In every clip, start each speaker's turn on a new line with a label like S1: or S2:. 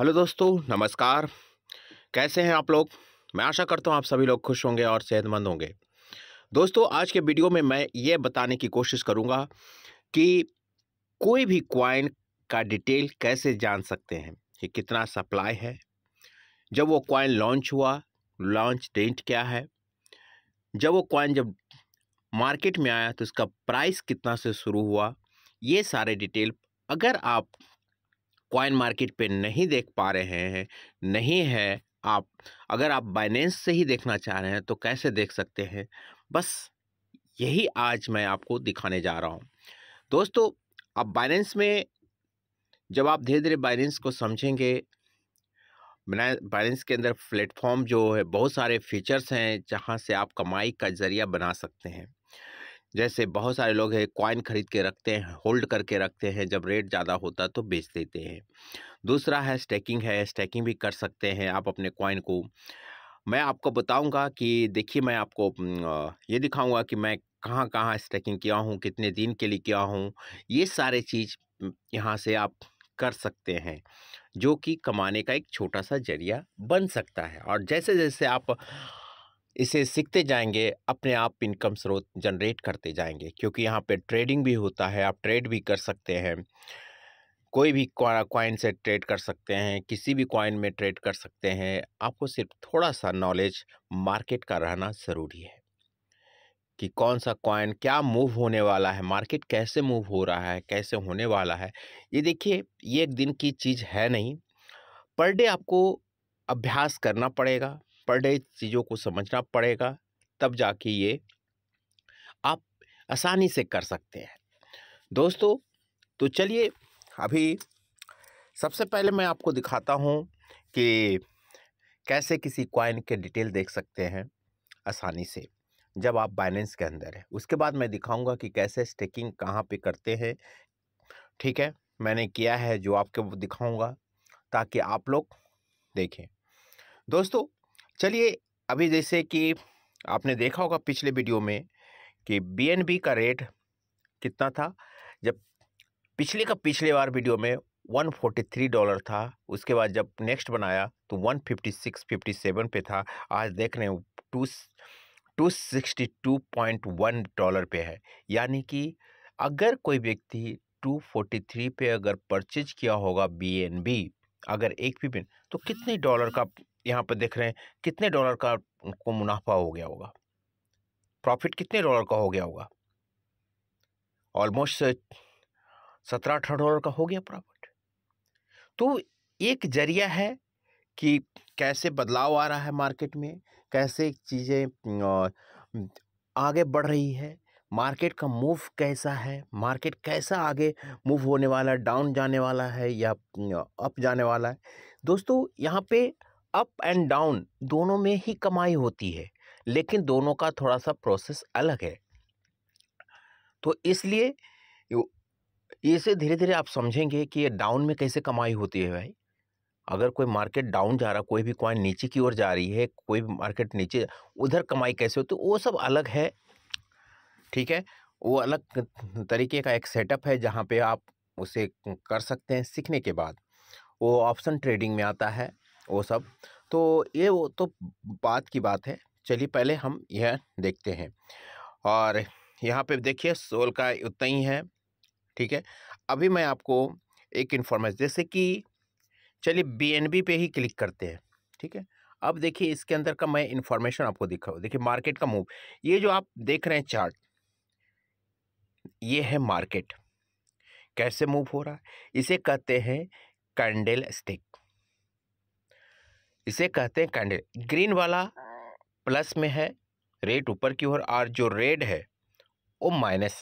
S1: Hello दोस्तों नमस्कार कैसे हैं आप लोग मैं आशा करता हूं आप सभी लोग खुश होंगे और सेहतमंद होंगे दोस्तों आज के वीडियो में मैं ये बताने की कोशिश करूंगा कि कोई भी क्वाइन का डिटेल कैसे जान सकते हैं कि कितना सप्लाई है जब वो क्वाइन लॉन्च हुआ लॉन्च डेट क्या है जब वो क्वाइन जब मार्केट में आया तो इसका प्राइस कितना से शुरू हुआ ये सारे डिटेल अगर आप क्वाइन मार्केट पे नहीं देख पा रहे हैं नहीं है आप अगर आप बाइनेंस से ही देखना चाह रहे हैं तो कैसे देख सकते हैं बस यही आज मैं आपको दिखाने जा रहा हूँ दोस्तों अब बाइनेंस में जब आप धीरे धीरे बाइनेंस को समझेंगे बाइनेंस के अंदर प्लेटफॉर्म जो है बहुत सारे फीचर्स हैं जहाँ से आप कमाई का ज़रिया बना सकते हैं जैसे बहुत सारे लोग हैं कॉइन खरीद के रखते हैं होल्ड करके रखते हैं जब रेट ज़्यादा होता है तो बेच देते हैं दूसरा है स्टैकिंग है स्टैकिंग भी कर सकते हैं आप अपने कॉइन को मैं आपको बताऊंगा कि देखिए मैं आपको ये दिखाऊंगा कि मैं कहाँ कहाँ स्टैकिंग किया हूँ कितने दिन के लिए किया हूँ ये सारे चीज़ यहाँ से आप कर सकते हैं जो कि कमाने का एक छोटा सा जरिया बन सकता है और जैसे जैसे आप इसे सीखते जाएंगे अपने आप इनकम स्रोत जनरेट करते जाएंगे क्योंकि यहाँ पे ट्रेडिंग भी होता है आप ट्रेड भी कर सकते हैं कोई भी कॉइन से ट्रेड कर सकते हैं किसी भी कॉइन में ट्रेड कर सकते हैं आपको सिर्फ थोड़ा सा नॉलेज मार्केट का रहना ज़रूरी है कि कौन सा कॉइन क्या मूव होने वाला है मार्केट कैसे मूव हो रहा है कैसे होने वाला है ये देखिए ये एक दिन की चीज़ है नहीं पर डे आपको अभ्यास करना पड़ेगा पर डे चीज़ों को समझना पड़ेगा तब जाके ये आप आसानी से कर सकते हैं दोस्तों तो चलिए अभी सबसे पहले मैं आपको दिखाता हूँ कि कैसे किसी कॉइन के डिटेल देख सकते हैं आसानी से जब आप बाइनेंस के अंदर है उसके बाद मैं दिखाऊंगा कि कैसे स्टेकिंग कहाँ पे करते हैं ठीक है मैंने किया है जो आपके वो दिखाऊंगा ताकि आप लोग देखें दोस्तों चलिए अभी जैसे कि आपने देखा होगा पिछले वीडियो में कि बी का रेट कितना था जब पिछले का पिछले बार वीडियो में 143 डॉलर था उसके बाद जब नेक्स्ट बनाया तो 156 57 पे था आज देख रहे हैं two two sixty two point one dollar पे है यानी कि अगर कोई व्यक्ति टू फोर्टी थ्री पे अगर परचेज किया होगा बी एन बी अगर एक भी बिन तो कितने डॉलर का यहाँ पर देख रहे हैं कितने डॉलर का को मुनाफा हो गया होगा प्रॉफिट कितने डॉलर का हो गया होगा ऑलमोस्ट सत्रह अठारह डॉलर का हो गया प्रॉफिट तो एक जरिया है कि कैसे बदलाव आ रहा है मार्केट में कैसे चीज़ें आगे बढ़ रही है मार्केट का मूव कैसा है मार्केट कैसा आगे मूव होने वाला है डाउन जाने वाला है या अप जाने वाला है दोस्तों यहाँ पे अप एंड डाउन दोनों में ही कमाई होती है लेकिन दोनों का थोड़ा सा प्रोसेस अलग है तो इसलिए इसे धीरे धीरे आप समझेंगे कि ये डाउन में कैसे कमाई होती है भाई अगर कोई मार्केट डाउन जा रहा कोई भी कॉइन नीचे की ओर जा रही है कोई भी मार्केट नीचे उधर कमाई कैसे होती है वो सब अलग है ठीक है वो अलग तरीके का एक सेटअप है जहाँ पे आप उसे कर सकते हैं सीखने के बाद वो ऑप्शन ट्रेडिंग में आता है वो सब तो ये वो तो बात की बात है चलिए पहले हम यह देखते हैं और यहाँ पे देखिए सोल का उतना ही है ठीक है अभी मैं आपको एक इन्फॉर्मेशन जैसे कि चलिए बीएनबी पे ही क्लिक करते हैं ठीक है अब देखिए इसके अंदर का मैं इन्फॉर्मेशन आपको दिखाऊँ देखिए मार्केट का मूव ये जो आप देख रहे हैं चार्ट ये है मार्केट कैसे मूव हो रहा है इसे कहते हैं कैंडल स्टिक इसे कहते हैं कैंडल ग्रीन वाला प्लस में है रेट ऊपर की ओर और जो रेड है वो माइनस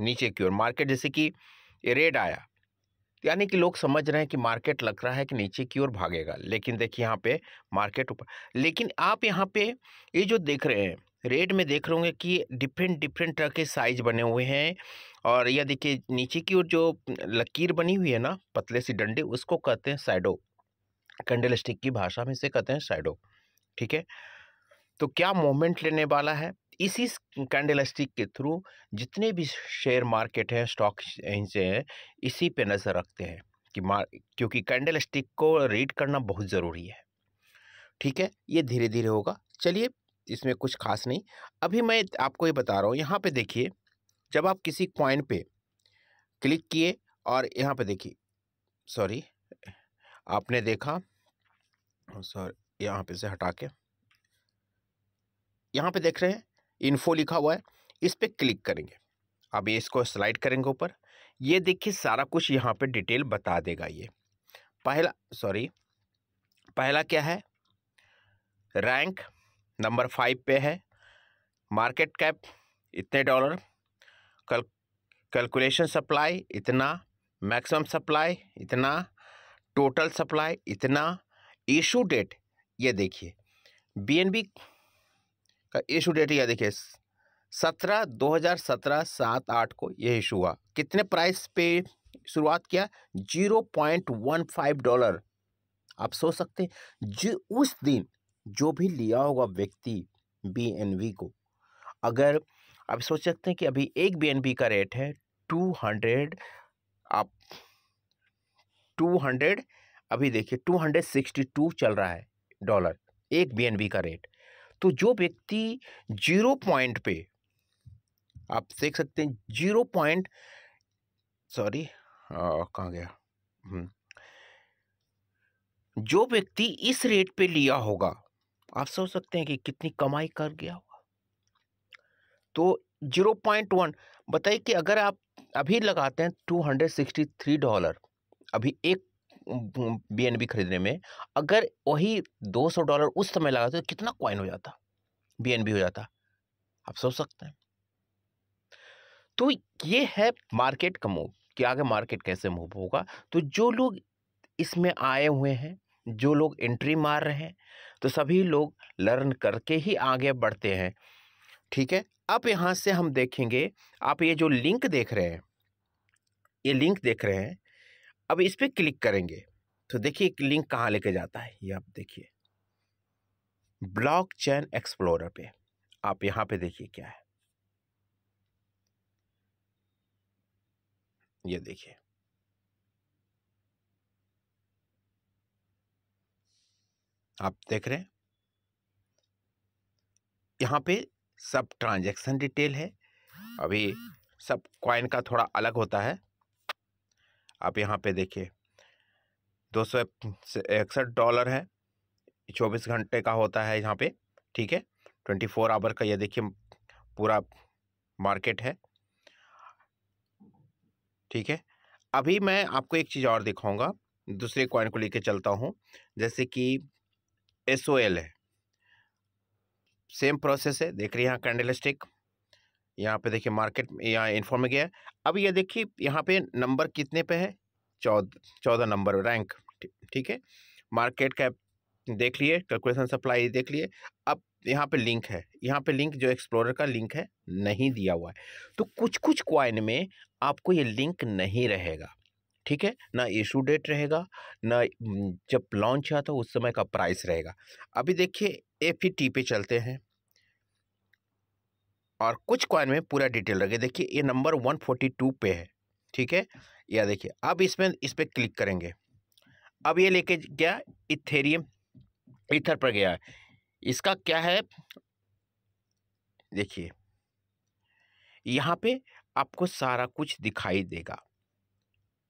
S1: नीचे की ओर मार्केट जैसे कि रेड आया यानी कि लोग समझ रहे हैं कि मार्केट लग रहा है कि नीचे की ओर भागेगा लेकिन देखिए यहाँ पे मार्केट ऊपर लेकिन आप यहाँ पे ये यह जो देख रहे हैं रेड में देख रहे होंगे कि डिफरेंट डिफरेंट तरह के साइज बने हुए हैं और यह देखिए नीचे की ओर जो लकीर बनी हुई है ना पतले सी डंडे उसको कहते हैं साइडो कैंडल स्टिक की भाषा में इसे कहते हैं शैडो ठीक है तो क्या मोमेंट लेने वाला है इसी कैंडल स्टिक के थ्रू जितने भी शेयर मार्केट हैं स्टॉक से हैं इसी पे नज़र रखते हैं कि मार क्योंकि कैंडल स्टिक को रीड करना बहुत ज़रूरी है ठीक है ये धीरे धीरे होगा चलिए इसमें कुछ खास नहीं अभी मैं आपको ये बता रहा हूँ यहाँ पे देखिए जब आप किसी क्वाइन पे क्लिक किए और यहाँ पर देखिए सॉरी आपने देखा सर यहाँ पे से हटा के यहाँ पे देख रहे हैं इन्फो लिखा हुआ है इस पर क्लिक करेंगे अब ये इसको स्लाइड करेंगे ऊपर ये देखिए सारा कुछ यहाँ पे डिटेल बता देगा ये पहला सॉरी पहला क्या है रैंक नंबर फाइव पे है मार्केट कैप इतने डॉलर कल कैलकुलेशन सप्लाई इतना मैक्सिमम सप्लाई इतना टोटल सप्लाई इतना इशू डेट ये देखिए बीएनबी का इशू डेट यह देखिए सत्रह दो हज़ार सत्रह सात आठ को यह इशू हुआ कितने प्राइस पे शुरुआत किया zero point one five dollar आप सोच सकते हैं जो उस दिन जो भी लिया होगा व्यक्ति बी को अगर आप सोच सकते हैं कि अभी एक बी का रेट है टू हंड्रेड आप टू हंड्रेड अभी देखिए टू हंड्रेड सिक्सटी टू चल रहा है डॉलर एक बी का रेट तो जो व्यक्ति जीरो पॉइंट पे आप देख सकते हैं जीरो पॉइंट सॉरी कहाँ गया हम्म। जो व्यक्ति इस रेट पे लिया होगा आप सोच सकते हैं कि कितनी कमाई कर गया होगा तो जीरो पॉइंट वन बताइए कि अगर आप अभी लगाते हैं two hundred sixty three dollar अभी एक बी एन बी खरीदने में अगर वही दो सौ डॉलर उस समय लगा तो कितना क्वाइन हो जाता बी एन बी हो जाता आप सोच सकते हैं तो ये है मार्केट का मूव कि आगे मार्केट कैसे मूव होगा तो जो लोग इसमें आए हुए हैं जो लोग एंट्री मार रहे हैं तो सभी लोग लर्न करके ही आगे बढ़ते हैं ठीक है अब यहाँ से हम देखेंगे आप ये जो लिंक देख रहे हैं ये लिंक देख रहे हैं अब इस पर क्लिक करेंगे तो देखिए एक लिंक कहाँ लेके जाता है ये आप देखिए ब्लॉक चैन एक्सप्लोरर पे आप यहाँ पे देखिए क्या है ये देखिए आप देख रहे हैं यहाँ पे सब ट्रांजैक्शन डिटेल है अभी सब कॉइन का थोड़ा अलग होता है आप यहाँ पे देखिए दो सौ इकसठ डॉलर है चौबीस घंटे का होता है यहाँ पे ठीक है ट्वेंटी फोर आवर का ये देखिए पूरा मार्केट है ठीक है अभी मैं आपको एक चीज़ और दिखाऊंगा दूसरे कॉइन को लेके चलता हूँ जैसे कि एस है सेम प्रोसेस है देख रही है यहाँ कैंडल स्टिक यहाँ पे देखिए मार्केट यहाँ इन्फॉर्म में गया अब ये देखिए यहाँ पे नंबर कितने पे है चौदह चौदह नंबर रैंक ठीक है मार्केट कैप देख लिए कैलकुलेशन सप्लाई देख लिए अब यहाँ पे लिंक है यहाँ पे लिंक जो एक्सप्लोरर का लिंक है नहीं दिया हुआ है तो कुछ कुछ क्वाइन में आपको ये लिंक नहीं रहेगा ठीक है ना इशू डेट रहेगा ना जब लॉन्च हुआ था उस समय का प्राइस रहेगा अभी देखिए ए पी टी पे चलते हैं और कुछ कॉइन में पूरा डिटेल रखे देखिए ये नंबर 142 पे है ठीक है या देखिए अब इसमें इस पर क्लिक करेंगे अब ये लेके गया इथेरियम इथर पर गया इसका क्या है देखिए यहाँ पे आपको सारा कुछ दिखाई देगा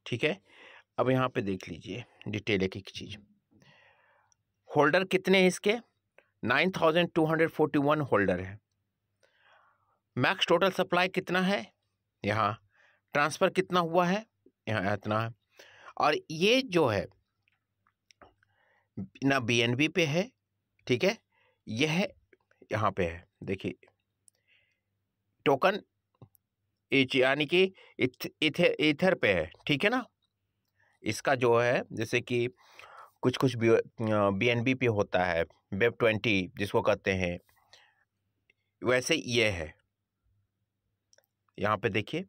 S1: ठीक है अब यहाँ पे देख लीजिए डिटेल एक एक चीज़ होल्डर कितने हैं इसके nine thousand two hundred forty one holder है मैक्स टोटल सप्लाई कितना है यहाँ ट्रांसफ़र कितना हुआ है यहाँ इतना है और ये जो है ना बीएनबी पे है ठीक है यह यहाँ पे है देखिए टोकन यानी कि इथर इथर पे है ठीक है ना इसका जो है जैसे कि कुछ कुछ बी एन बी पे होता है वेब ट्वेंटी जिसको कहते हैं वैसे ये है यहाँ पे देखिए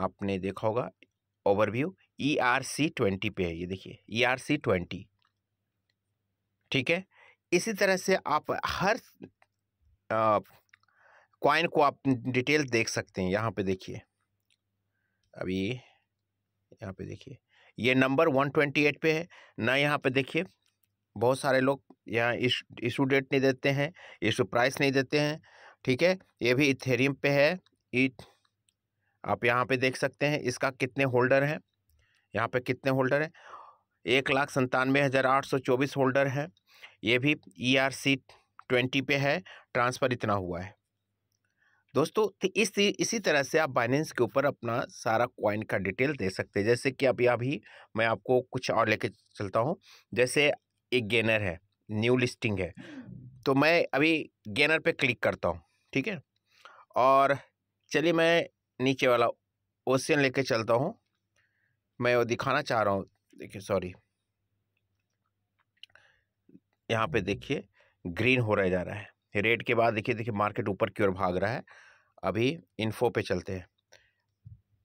S1: आपने देखा होगा overview E R C twenty पे है ये देखिए ई आर सी ट्वेंटी ठीक है इसी तरह से आप हर कॉइन को आप डिटेल देख सकते हैं यहाँ पे देखिए अभी यहाँ पे देखिए ये नंबर वन ट्वेंटी एट पे है ना यहाँ पे देखिए बहुत सारे लोग यहाँ इशू डेट नहीं देते हैं इशू प्राइस नहीं देते हैं ठीक है ये भी इथेरियम पे है ईट आप यहाँ पे देख सकते हैं इसका कितने होल्डर हैं यहाँ पे कितने होल्डर हैं एक लाख संतानवे हज़ार आठ सौ चौबीस होल्डर हैं ये भी ई आर सी ट्वेंटी पे है ट्रांसफ़र इतना हुआ है दोस्तों तो इस इसी तरह से आप बाइनेंस के ऊपर अपना सारा कॉइन का डिटेल दे सकते हैं जैसे कि अभी अभी मैं आपको कुछ और लेके चलता हूँ जैसे एक गेनर है न्यू लिस्टिंग है तो मैं अभी गेनर पे क्लिक करता हूँ ठीक है और चलिए मैं नीचे वाला ओशियन लेके चलता हूँ मैं वो दिखाना चाह रहा हूँ देखिए सॉरी यहाँ पे देखिए ग्रीन हो रहा जा रहा है रेड के बाद देखिए देखिए मार्केट ऊपर की ओर भाग रहा है अभी इन्फो पे चलते हैं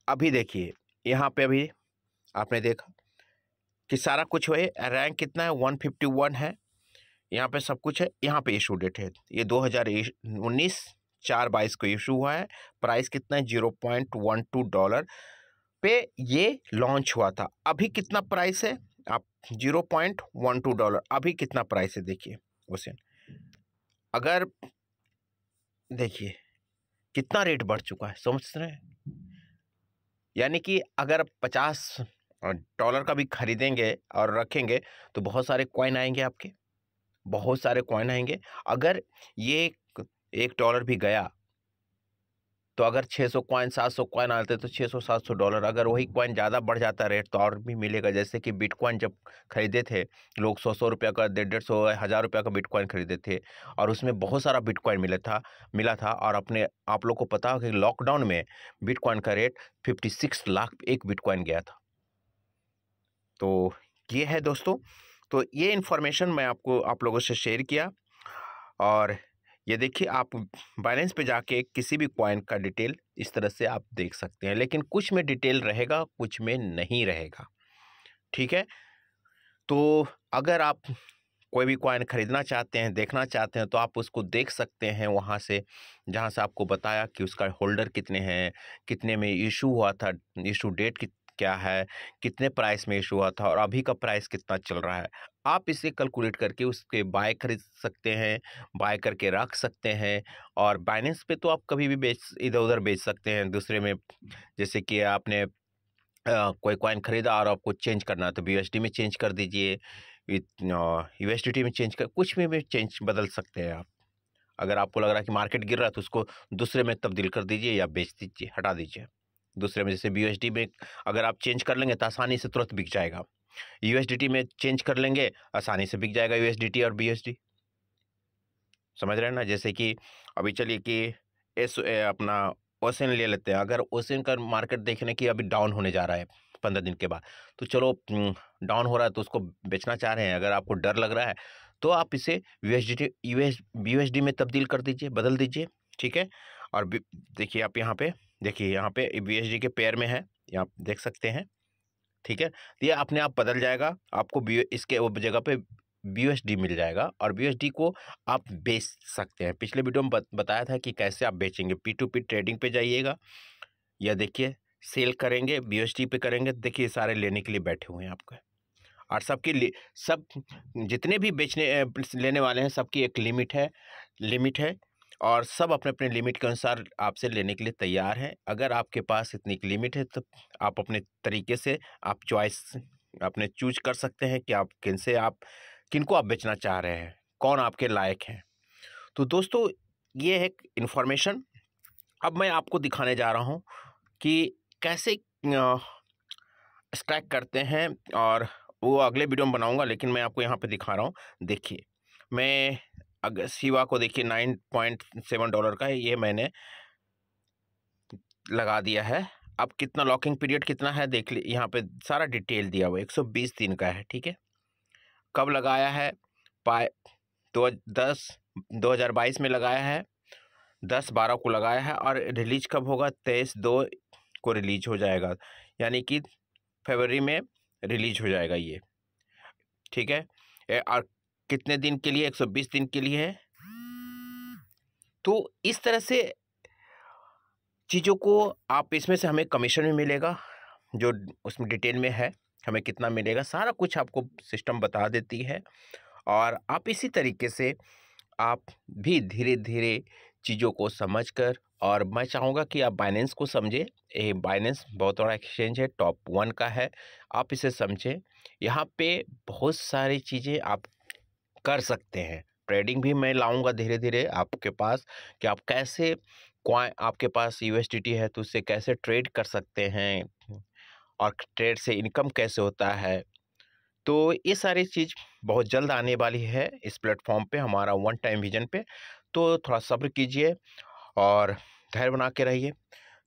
S1: अभी देखिए यहाँ पे अभी आपने देखा कि सारा कुछ हुए रैंक कितना है वन फिफ्टी वन है यहाँ पे सब कुछ है यहाँ पे इशू डेट है ये दो हज़ार उन्नीस चार बाईस को इशू हुआ है प्राइस कितना है zero point one two dollar पे ये लॉन्च हुआ था अभी कितना प्राइस है आप zero point one two dollar अभी कितना प्राइस है देखिए उसे अगर देखिए कितना रेट बढ़ चुका है समझ रहे हैं यानी कि अगर पचास डॉलर का भी खरीदेंगे और रखेंगे तो बहुत सारे कॉइन आएंगे आपके बहुत सारे कॉइन आएंगे अगर ये एक डॉलर भी गया तो अगर 600 सौ कॉइन सात सौ कॉइन आते तो 600 700 डॉलर अगर वही हम्म। कॉइन ज़्यादा बढ़ जाता रेट तो और भी मिलेगा जैसे कि बिटकॉइन जब खरीदे थे लोग सौ सौ रुपया का डेढ़ डेढ़ सौ हज़ार रुपया का बिटकॉइन खरीदे थे और उसमें बहुत सारा बिटकॉइन मिला था मिला था और अपने आप लोग को पता हो कि लॉकडाउन में बिटकॉइन का रेट फिफ्टी सिक्स लाख एक बिटकॉइन गया था तो ये है दोस्तों तो ये इन्फॉर्मेशन मैं आपको आप लोगों से शेयर किया और ये देखिए आप बैलेंस पे जाके किसी भी कॉइन का डिटेल इस तरह से आप देख सकते हैं लेकिन कुछ में डिटेल रहेगा कुछ में नहीं रहेगा ठीक है तो अगर आप कोई भी कॉइन ख़रीदना चाहते हैं देखना चाहते हैं तो आप उसको देख सकते हैं वहाँ से जहाँ से आपको बताया कि उसका होल्डर कितने हैं कितने में इशू हुआ था इशू डेट क्या है कितने प्राइस में इशू हुआ था और अभी का प्राइस कितना चल रहा है आप इसे कैलकुलेट करके उसके बाय खरीद सकते हैं बाय करके रख सकते हैं और बाइनेंस पे तो आप कभी भी बेच इधर उधर बेच सकते हैं दूसरे में जैसे कि आपने आ, कोई कॉइन ख़रीदा और आपको चेंज करना तो बी में चेंज कर दीजिए यू एस में चेंज कर कुछ में भी चेंज बदल सकते हैं आप अगर आपको लग रहा है कि मार्केट गिर रहा है तो उसको दूसरे में तब्दील कर दीजिए या बेच दीजिए हटा दीजिए दूसरे में जैसे बी में अगर आप चेंज कर लेंगे तो आसानी से तुरंत बिक जाएगा यू में चेंज कर लेंगे आसानी से बिक जाएगा यू और बी समझ रहे हैं ना जैसे कि अभी चलिए कि एस अपना ओसन ले लेते हैं अगर ओसन का मार्केट देखने की अभी डाउन होने जा रहा है पंद्रह दिन के बाद तो चलो डाउन हो रहा है तो उसको बेचना चाह रहे हैं अगर आपको डर लग रहा है तो आप इसे U S D U S U S D में तब्दील कर दीजिए बदल दीजिए ठीक है और देखिए आप यहाँ पे देखिए यहाँ पे बी एस डी के पेयर में है यहाँ देख सकते हैं ठीक है तो ये अपने आप बदल जाएगा आपको इसके जगह पे बी मिल जाएगा और बी को आप बेच सकते हैं पिछले वीडियो में बताया था कि कैसे आप बेचेंगे पी टू पी ट्रेडिंग पे जाइएगा या देखिए सेल करेंगे बी पे करेंगे तो देखिए सारे लेने के लिए बैठे हुए हैं आपके और सबकी सब जितने भी बेचने लेने वाले हैं सबकी एक लिमिट है लिमिट है और सब अपने अपने लिमिट के अनुसार आपसे लेने के लिए तैयार हैं अगर आपके पास इतनी लिमिट है तो आप अपने तरीके से आप चॉइस अपने चूज कर सकते हैं कि आप किन से आप किन को आप बेचना चाह रहे हैं कौन आपके लायक हैं तो दोस्तों ये है इन्फॉर्मेशन अब मैं आपको दिखाने जा रहा हूँ कि कैसे स्ट्रैक करते हैं और वो अगले वीडियो में बनाऊँगा लेकिन मैं आपको यहाँ पर दिखा रहा हूँ देखिए मैं अगर सिवा को देखिए नाइन पॉइंट सेवन डॉलर का ये मैंने लगा दिया है अब कितना लॉकिंग पीरियड कितना है देख ली यहाँ पे सारा डिटेल दिया हुआ है एक सौ बीस दिन का है ठीक है कब लगाया है पाए दो दस दो हज़ार बाईस में लगाया है दस बारह को लगाया है और रिलीज कब होगा तेईस दो को रिलीज हो जाएगा यानी कि फरवरी में रिलीज हो जाएगा ये ठीक है और कितने दिन के लिए 120 दिन के लिए है तो इस तरह से चीज़ों को आप इसमें से हमें कमीशन भी मिलेगा जो उसमें डिटेल में है हमें कितना मिलेगा सारा कुछ आपको सिस्टम बता देती है और आप इसी तरीके से आप भी धीरे धीरे चीज़ों को समझकर और मैं चाहूँगा कि आप बाइनेंस को समझें ये बाइनेंस बहुत बड़ा एक्सचेंज है टॉप वन का है आप इसे समझें यहाँ पे बहुत सारी चीज़ें आप कर सकते हैं ट्रेडिंग भी मैं लाऊंगा धीरे धीरे आपके पास कि आप कैसे क्वा आपके पास यू है तो उससे कैसे ट्रेड कर सकते हैं और ट्रेड से इनकम कैसे होता है तो ये सारी चीज़ बहुत जल्द आने वाली है इस प्लेटफॉर्म पे हमारा वन टाइम विजन पे तो थोड़ा सब्र कीजिए और धैर्य बना के रहिए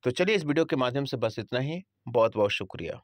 S1: तो चलिए इस वीडियो के माध्यम से बस इतना ही बहुत बहुत शुक्रिया